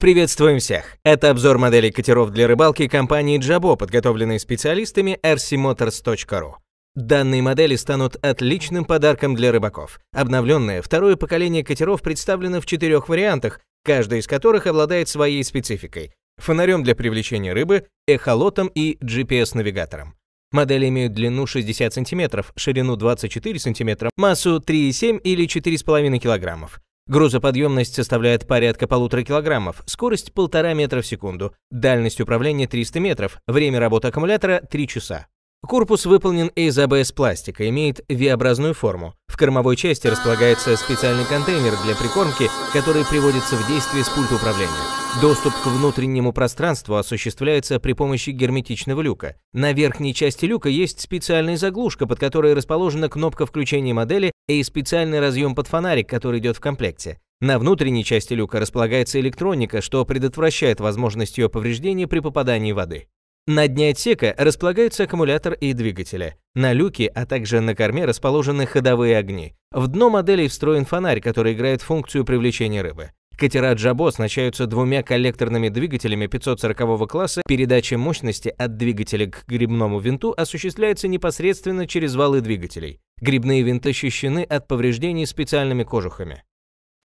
Приветствуем всех! Это обзор моделей катеров для рыбалки компании Jabo, подготовленный специалистами rcmotors.ru. Данные модели станут отличным подарком для рыбаков. Обновленное второе поколение катеров представлено в четырех вариантах, каждый из которых обладает своей спецификой – фонарем для привлечения рыбы, эхолотом и GPS-навигатором. Модели имеют длину 60 см, ширину 24 см, массу 3,7 или 4,5 килограммов. Грузоподъемность составляет порядка полутора килограммов, скорость полтора метра в секунду, дальность управления 300 метров, время работы аккумулятора 3 часа. Корпус выполнен из АБС-пластика, имеет V-образную форму. В кормовой части располагается специальный контейнер для прикормки, который приводится в действие с пульта управления. Доступ к внутреннему пространству осуществляется при помощи герметичного люка. На верхней части люка есть специальная заглушка, под которой расположена кнопка включения модели и специальный разъем под фонарик, который идет в комплекте. На внутренней части люка располагается электроника, что предотвращает возможность ее повреждения при попадании воды. На дне отсека располагаются аккумулятор и двигатели. На люке, а также на корме расположены ходовые огни. В дно моделей встроен фонарь, который играет функцию привлечения рыбы. Катера «Джабо» оснащаются двумя коллекторными двигателями 540 го класса. Передача мощности от двигателя к грибному винту осуществляется непосредственно через валы двигателей. Грибные винты защищены от повреждений специальными кожухами.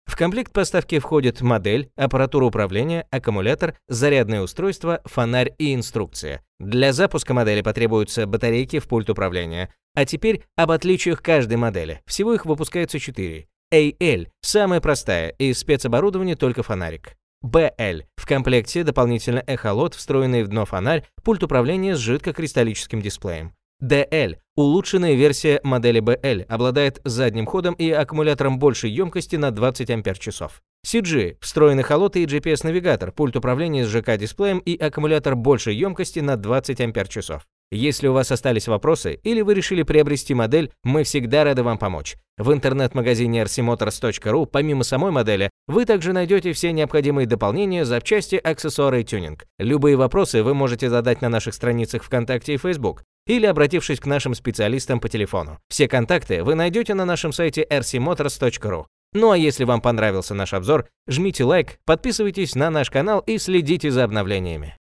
В комплект поставки входит модель, аппаратура управления, аккумулятор, зарядное устройство, фонарь и инструкция. Для запуска модели потребуются батарейки в пульт управления. А теперь об отличиях каждой модели. Всего их выпускается 4. AL – самая простая, из спецоборудования только фонарик. BL – в комплекте дополнительно эхолот, встроенный в дно фонарь, пульт управления с жидкокристаллическим дисплеем. DL, улучшенная версия модели BL, обладает задним ходом и аккумулятором большей емкости на 20 Ампер-часов. CG – встроенный холоты и GPS-навигатор, пульт управления с ЖК-дисплеем и аккумулятор большей емкости на 20 Ампер-часов. Если у вас остались вопросы или вы решили приобрести модель, мы всегда рады вам помочь. В интернет-магазине rcmotors.ru помимо самой модели, вы также найдете все необходимые дополнения, запчасти, аксессуары и тюнинг. Любые вопросы вы можете задать на наших страницах ВКонтакте и Facebook или обратившись к нашим специалистам по телефону. Все контакты вы найдете на нашем сайте rcmotors.ru. Ну а если вам понравился наш обзор, жмите лайк, подписывайтесь на наш канал и следите за обновлениями.